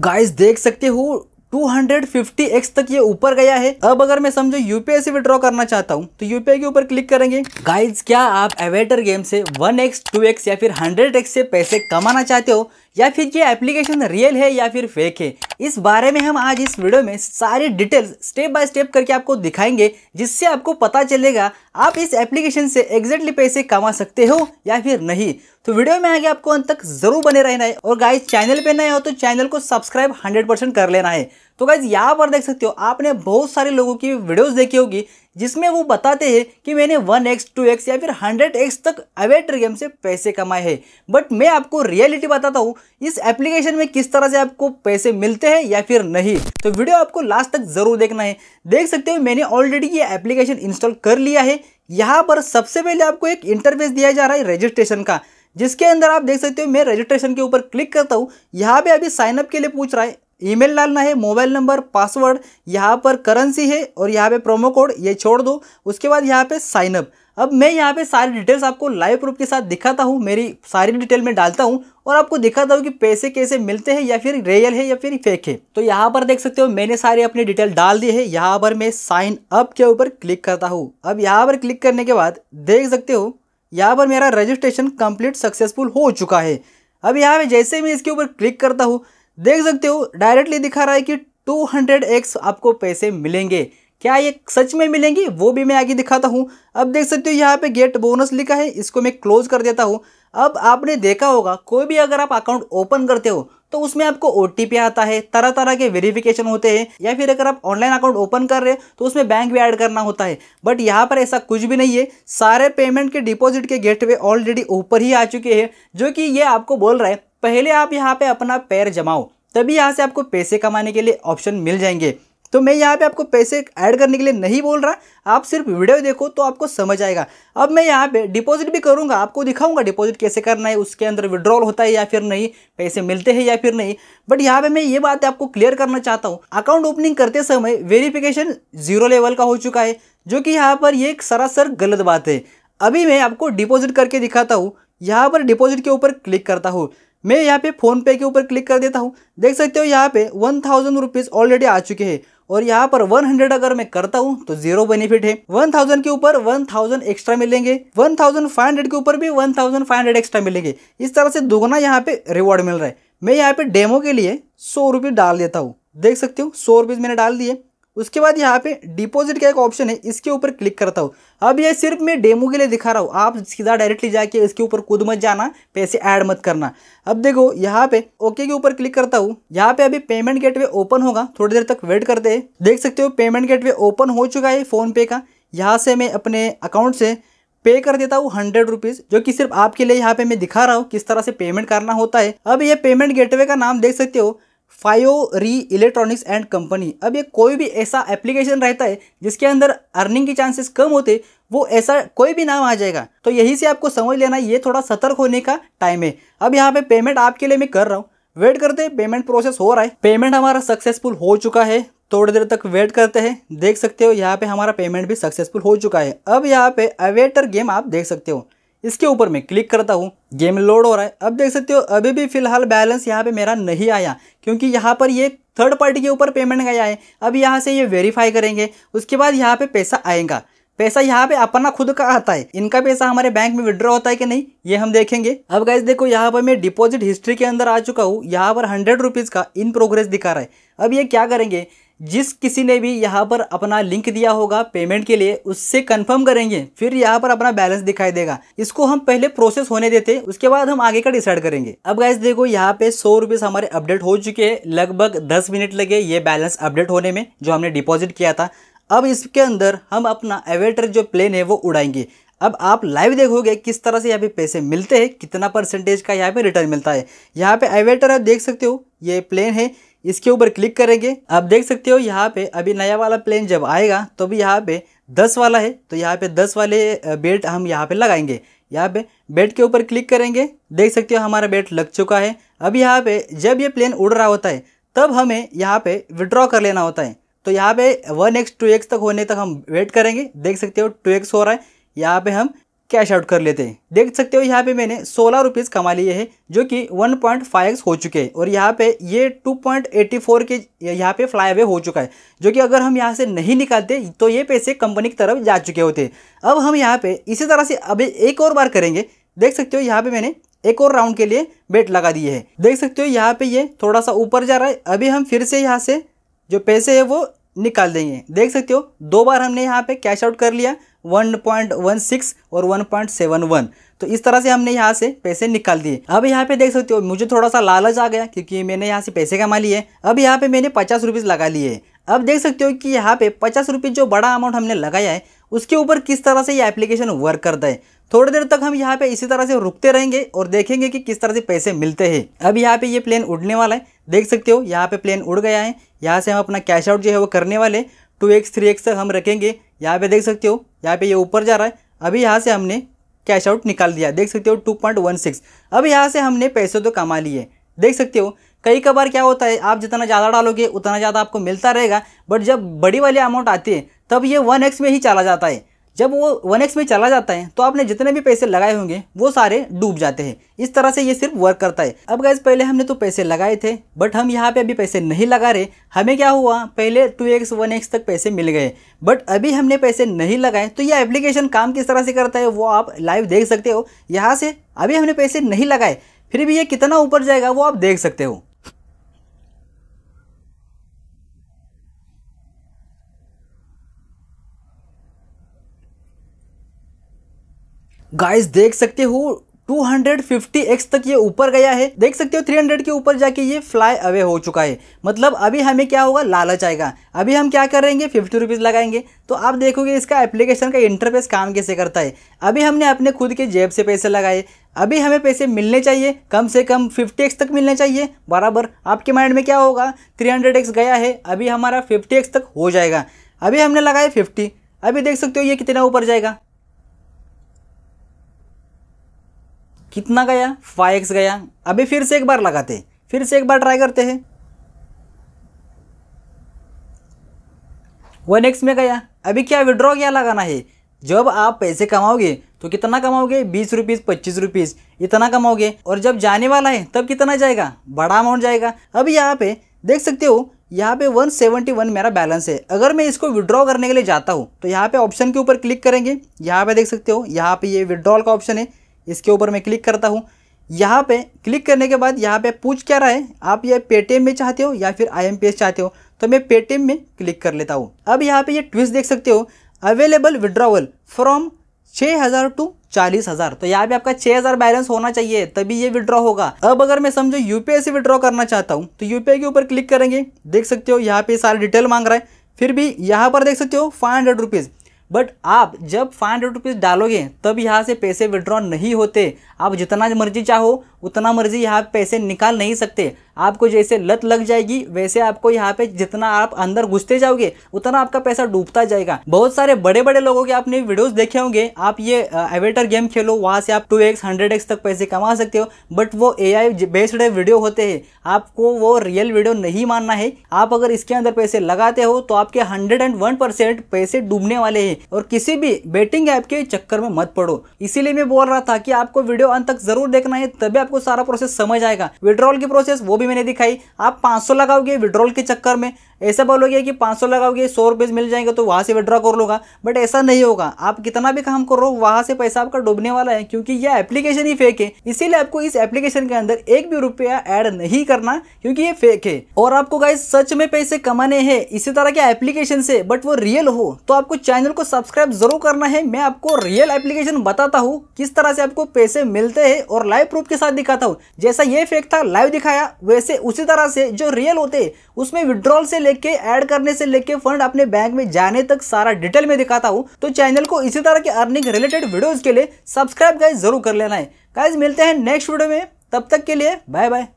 guys देख सकते हो 250x तक ये ऊपर गया है अब अगर मैं समझो यूपीआई से विड्रॉ करना चाहता हूँ तो यूपीआई के ऊपर क्लिक करेंगे गाइज क्या आप एवेटर गेम से 1x, 2x या फिर 100x से पैसे कमाना चाहते हो या फिर ये एप्लीकेशन रियल है या फिर फेक है इस बारे में हम आज इस वीडियो में सारी डिटेल्स स्टेप बाय स्टेप करके आपको दिखाएंगे जिससे आपको पता चलेगा आप इस एप्लीकेशन से एग्जैक्टली पैसे कमा सकते हो या फिर नहीं तो वीडियो में आगे आपको अंत तक जरूर बने रहना है और गाइस चैनल पे नए हो तो चैनल को सब्सक्राइब हंड्रेड कर लेना है तो गाइज यहाँ पर देख सकते हो आपने बहुत सारे लोगों की वीडियोस देखी होगी जिसमें वो बताते हैं कि मैंने वन एक्स टू एक्स या फिर हंड्रेड एक्स तक अवेटर गेम से पैसे कमाए हैं बट मैं आपको रियलिटी बताता हूँ इस एप्लीकेशन में किस तरह से आपको पैसे मिलते हैं या फिर नहीं तो वीडियो आपको लास्ट तक ज़रूर देखना है देख सकते हो मैंने ऑलरेडी ये एप्लीकेशन इंस्टॉल कर लिया है यहाँ पर सबसे पहले आपको एक इंटरफेस दिया जा रहा है रजिस्ट्रेशन का जिसके अंदर आप देख सकते हो मैं रजिस्ट्रेशन के ऊपर क्लिक करता हूँ यहाँ पे अभी साइनअप के लिए पूछ रहा है ईमेल डालना है मोबाइल नंबर पासवर्ड यहाँ पर करेंसी है और यहाँ पे प्रोमो कोड ये छोड़ दो उसके बाद यहाँ पे साइनअप अब मैं यहाँ पे सारी डिटेल्स आपको लाइव प्रूफ के साथ दिखाता हूँ मेरी सारी डिटेल में डालता हूँ और आपको दिखाता हूँ कि पैसे कैसे मिलते हैं या फिर रियल है या फिर फेक है तो यहाँ पर देख सकते हो मैंने सारी अपनी डिटेल डाल दी है यहाँ पर मैं साइन अप के ऊपर क्लिक करता हूँ अब यहाँ पर क्लिक करने के बाद देख सकते हो यहाँ पर मेरा रजिस्ट्रेशन कम्प्लीट सक्सेसफुल हो चुका है अब यहाँ पे जैसे मैं इसके ऊपर क्लिक करता हूँ देख सकते हो डायरेक्टली दिखा रहा है कि 200x आपको पैसे मिलेंगे क्या ये सच में मिलेंगे वो भी मैं आगे दिखाता हूँ अब देख सकते हो यहाँ पे गेट बोनस लिखा है इसको मैं क्लोज कर देता हूँ अब आपने देखा होगा कोई भी अगर आप अकाउंट ओपन करते हो तो उसमें आपको ओ आता है तरह तरह के वेरिफिकेशन होते हैं या फिर अगर आप ऑनलाइन अकाउंट ओपन कर रहे हो तो उसमें बैंक भी ऐड करना होता है बट यहाँ पर ऐसा कुछ भी नहीं है सारे पेमेंट के डिपॉजिट के गेटवे ऑलरेडी ऊपर ही आ चुके हैं जो कि ये आपको बोल रहा है पहले आप यहाँ पे अपना पैर जमाओ तभी यहाँ से आपको पैसे कमाने के लिए ऑप्शन मिल जाएंगे तो मैं यहाँ पे आपको पैसे ऐड करने के लिए नहीं बोल रहा आप सिर्फ वीडियो देखो तो आपको समझ आएगा अब मैं यहाँ पे डिपॉजिट भी करूँगा आपको दिखाऊंगा डिपॉजिट कैसे करना है उसके अंदर विड्रॉल होता है या फिर नहीं पैसे मिलते हैं या फिर नहीं बट यहाँ पे मैं ये बात आपको क्लियर करना चाहता हूँ अकाउंट ओपनिंग करते समय वेरीफिकेशन जीरो लेवल का हो चुका है जो कि यहाँ पर ये एक सरासर गलत बात है अभी मैं आपको डिपॉजिट करके दिखाता हूँ यहाँ पर डिपॉजिट के ऊपर क्लिक करता हूँ मैं यहाँ पे फोन पे के ऊपर क्लिक कर देता हूँ देख सकते हो यहाँ पे वन थाउजेंड रुपीज़ ऑलरेडी आ चुके हैं और यहाँ पर 100 अगर मैं करता हूँ तो जीरो बेनिफिट है 1000 के ऊपर 1000 एक्स्ट्रा मिलेंगे 1500 के ऊपर भी 1500 एक्स्ट्रा मिलेंगे इस तरह से दोगुना यहाँ पे रिवॉर्ड मिल रहा है मैं यहाँ पे डेमो के लिए सौ रुपये डाल देता हूँ देख सकते हो सौ रुपीज़ मैंने डाल दिए उसके बाद यहाँ पे डिपॉजिट का एक ऑप्शन है इसके ऊपर क्लिक करता हूँ अब ये सिर्फ मैं डेमो के लिए दिखा रहा हूँ आप सीधा डायरेक्टली जाके इसके ऊपर कूद मत जाना पैसे ऐड मत करना अब देखो यहाँ पे ओके के ऊपर क्लिक करता हूँ यहाँ पे अभी पेमेंट गेटवे ओपन होगा थोड़ी देर तक वेट करते है देख सकते हो पेमेंट वे ओपन हो चुका है फोन पे का यहाँ से मैं अपने अकाउंट से पे कर देता हूँ हंड्रेड रुपीज़ जो कि सिर्फ आपके लिए यहाँ पे मैं दिखा रहा हूँ किस तरह से पेमेंट करना होता है अब ये पेमेंट गेटवे का नाम देख सकते हो री इलेक्ट्रॉनिक्स एंड कंपनी अब ये कोई भी ऐसा एप्लीकेशन रहता है जिसके अंदर अर्निंग के चांसेस कम होते वो ऐसा कोई भी नाम आ जाएगा तो यही से आपको समझ लेना ये थोड़ा सतर्क होने का टाइम है अब यहाँ पे पेमेंट आपके लिए मैं कर रहा हूँ वेट करते हैं पेमेंट प्रोसेस हो रहा है पेमेंट हमारा सक्सेसफुल हो चुका है थोड़ी देर तक वेट करते हैं देख सकते हो यहाँ पे हमारा पेमेंट भी सक्सेसफुल हो चुका है अब यहाँ पे अवेटर गेम आप देख सकते हो इसके ऊपर मैं क्लिक करता हूँ गेम लोड हो रहा है अब देख सकते हो अभी भी फिलहाल बैलेंस यहाँ पे मेरा नहीं आया क्योंकि यहाँ पर ये थर्ड पार्टी के ऊपर पेमेंट गया है अब यहाँ से ये वेरीफाई करेंगे उसके बाद यहाँ पे पैसा आएगा पैसा यहाँ पे अपना खुद का आता है इनका पैसा हमारे बैंक में विड्रॉ होता है कि नहीं ये हम देखेंगे अब गाइज देखो यहाँ पर मैं डिपॉजिट हिस्ट्री के अंदर आ चुका हूँ यहाँ पर हंड्रेड रुपीज़ का इन प्रोग्रेस दिखा रहा है अब ये क्या करेंगे जिस किसी ने भी यहाँ पर अपना लिंक दिया होगा पेमेंट के लिए उससे कंफर्म करेंगे फिर यहाँ पर अपना बैलेंस दिखाई देगा इसको हम पहले प्रोसेस होने देते उसके बाद हम आगे का डिसाइड करेंगे अब गैस देखो यहाँ पे सौ रुपीज हमारे अपडेट हो चुके हैं लगभग दस मिनट लगे ये बैलेंस अपडेट होने में जो हमने डिपॉजिट किया था अब इसके अंदर हम अपना एवेटर जो प्लेन है वो उड़ाएंगे अब आप लाइव देखोगे किस तरह से यहाँ पे पैसे मिलते हैं कितना परसेंटेज का यहाँ पे रिटर्न मिलता है यहाँ पे एवेटर आप देख सकते हो ये प्लेन है इसके ऊपर क्लिक करेंगे आप देख सकते हो यहाँ पे अभी नया वाला प्लेन जब आएगा तो भी यहाँ पे दस वाला है तो यहाँ पे दस वाले बेट हम यहाँ पे लगाएंगे यहाँ पे बेट के ऊपर क्लिक करेंगे देख सकते हो हमारा बेट लग चुका है अब यहाँ पे जब ये प्लेन उड़ रहा होता है तब हमें यहाँ पे विड्रॉ कर लेना होता है तो यहाँ पे वन एक्स टू एक्स तक होने तक हम वेट करेंगे देख सकते हो टू एक्स हो रहा है यहाँ पे हम कैश आउट कर लेते हैं देख सकते हो यहाँ पे मैंने सोलह रुपीज़ कमा लिए हैं जो कि वन पॉइंट फाइव एक्स हो चुके हैं और यहाँ पे ये टू पॉइंट एट्टी फोर के यहाँ पे फ्लाई अवे हो चुका है जो कि अगर हम यहाँ से नहीं निकालते तो ये पैसे कंपनी की तरफ जा चुके होते अब हम यहाँ पे इसी तरह से अभी एक और बार करेंगे देख सकते हो यहाँ पे मैंने एक और राउंड के लिए बेट लगा दिए है देख सकते हो यहाँ पे ये थोड़ा सा ऊपर जा रहा है अभी हम फिर से यहाँ से जो पैसे है वो निकाल देंगे देख सकते हो दो बार हमने यहाँ पे कैश आउट कर लिया 1.16 और 1.71 तो इस तरह से हमने यहाँ से पैसे निकाल दिए अब यहाँ पे देख सकते हो मुझे थोड़ा सा लालच आ गया क्योंकि मैंने यहाँ से पैसे कमा लिए अब यहाँ पे मैंने पचास रुपीज़ लगा लिए अब देख सकते हो कि यहाँ पे पचास रुपीज़ जो बड़ा अमाउंट हमने लगाया है उसके ऊपर किस तरह से ये एप्लीकेशन वर्क करता है थोड़ी देर तक हम यहाँ पे इसी तरह से रुकते रहेंगे और देखेंगे कि किस तरह से पैसे मिलते हैं अब यहाँ पे ये प्लेन उड़ने वाला है देख सकते हो यहाँ पे प्लेन उड़ गया है यहाँ से हम अपना कैश आउट जो है वो करने वाले टू एक्स थ्री एक्स तक हम रखेंगे यहाँ पे देख सकते हो यहाँ पे ये यह ऊपर जा रहा है अभी यहाँ से हमने कैश आउट निकाल दिया देख सकते हो टू पॉइंट वन सिक्स अब यहाँ से हमने पैसे तो कमा लिए देख सकते हो कई कबार क्या होता है आप जितना ज़्यादा डालोगे उतना ज़्यादा आपको मिलता रहेगा बट जब बड़ी वाली अमाउंट आती है तब ये वन एक्स में ही चला जाता है जब वो वन एक्स में चला जाता है तो आपने जितने भी पैसे लगाए होंगे वो सारे डूब जाते हैं इस तरह से ये सिर्फ वर्क करता है अब गैस पहले हमने तो पैसे लगाए थे बट हम यहाँ पे अभी पैसे नहीं लगा रहे हमें क्या हुआ पहले टू एक्स वन एक्स तक पैसे मिल गए बट अभी हमने पैसे नहीं लगाए तो ये एप्लीकेशन काम किस तरह से करता है वो आप लाइव देख सकते हो यहाँ से अभी हमने पैसे नहीं लगाए फिर भी ये कितना ऊपर जाएगा वो आप देख सकते हो गाइस देख सकते हो 250x तक ये ऊपर गया है देख सकते हो 300 के ऊपर जाके ये फ्लाई अवे हो चुका है मतलब अभी हमें क्या होगा लालच आएगा अभी हम क्या करेंगे फिफ्टी रुपीज़ लगाएंगे तो आप देखोगे इसका एप्लीकेशन का इंटरफेस काम कैसे करता है अभी हमने अपने खुद के जेब से पैसे लगाए अभी हमें पैसे मिलने चाहिए कम से कम 50x तक मिलने चाहिए बराबर आपके माइंड में क्या होगा 300x गया है अभी हमारा 50x तक हो जाएगा अभी हमने लगाए 50 अभी देख सकते हो ये कितना ऊपर जाएगा कितना गया फाइव एक्स गया अभी फिर से एक बार लगाते हैं फिर से एक बार ट्राई करते हैं वन एक्स में गया अभी क्या विड्रॉ क्या लगाना है जब आप पैसे कमाओगे तो कितना कमाओगे बीस रुपीस पच्चीस रुपीस इतना कमाओगे और जब जाने वाला है तब कितना जाएगा बड़ा अमाउंट जाएगा अभी यहाँ पे देख सकते हो यहाँ पे 171 मेरा बैलेंस है अगर मैं इसको विड्रॉ करने के लिए जाता हूँ तो यहाँ पे ऑप्शन के ऊपर क्लिक करेंगे यहाँ पे देख सकते हो यहाँ पे ये विड्रॉल का ऑप्शन है इसके ऊपर मैं क्लिक करता हूँ यहाँ पे क्लिक करने के बाद यहाँ पे पूछ क्या रहा है आप ये पेटीएम में चाहते हो या फिर आई चाहते हो तो मैं पेटीएम में क्लिक कर लेता हूँ अब यहाँ पे ये ट्विस्ट देख सकते हो अवेलेबल विड्रॉवल फ्रॉम छः हज़ार टू चालीस हज़ार तो यहाँ पे आपका छः हज़ार बैलेंस होना चाहिए तभी ये विड्रॉ होगा अब अगर मैं समझो यूपीआई से विड्रॉ करना चाहता हूँ तो यूपीआई के ऊपर क्लिक करेंगे देख सकते हो यहाँ पे सारे डिटेल मांग रहा है फिर भी यहाँ पर देख सकते हो फाइव हंड्रेड रुपीज़ बट आप जब फाइव हंड्रेड रुपीज़ डालोगे तब यहाँ से पैसे विड्रॉ नहीं होते आप जितना मर्जी चाहो उतना मर्जी यहाँ पैसे निकाल नहीं सकते आपको जैसे लत लग जाएगी वैसे आपको यहाँ पे जितना आप अंदर घुसते जाओगे उतना आपका पैसा डूबता जाएगा बहुत सारे बड़े बड़े लोगों के आपने वीडियोस देखे होंगे आप ये एवेटर गेम खेलो वहाँ से आप 2x 100x तक पैसे कमा सकते हो बट वो ए आई बेस्ड वीडियो होते हैं आपको वो रियल वीडियो नहीं मानना है आप अगर इसके अंदर पैसे लगाते हो तो आपके हंड्रेड पैसे डूबने वाले है और किसी भी बेटिंग ऐप के चक्कर में मत पड़ो इसीलिए मैं बोल रहा था कि आपको वीडियो अंत तक जरूर देखना है तभी आप आपको सारा प्रोसेस समझ आएगा विड्रॉल की प्रोसेस वो भी मैंने दिखाई आप 500 लगाओगे विड्रॉल के चक्कर में ऐसा बोलोगे कि पाँच सौ लगाओगे सौ रुपये मिल जाएंगे तो वहाँ से विड्रॉ कर लोगा बट ऐसा नहीं होगा आप कितना भी काम करो वहाँ से पैसा आपका डूबने वाला है क्योंकि यह एप्लीकेशन ही फेक है इसीलिए आपको इस एप्लीकेशन के अंदर एक भी रुपया ऐड नहीं करना क्योंकि ये फेक है और आपको गाइस सच में पैसे कमाने हैं इसी तरह के एप्लीकेशन से बट वो रियल हो तो आपको चैनल को सब्सक्राइब जरूर करना है मैं आपको रियल एप्लीकेशन बताता हूँ किस तरह से आपको पैसे मिलते हैं और लाइव प्रूफ के साथ दिखाता हूँ जैसा ये फेक था लाइव दिखाया वैसे उसी तरह से जो रियल होते उसमें विड्रॉल से ले लेके के ऐड करने से लेके फंड अपने बैंक में जाने तक सारा डिटेल में दिखाता हूँ तो चैनल को इसी तरह के अर्निंग रिलेटेड वीडियोज के लिए सब्सक्राइब गाइज जरूर कर लेना है गाइज मिलते हैं नेक्स्ट वीडियो में तब तक के लिए बाय बाय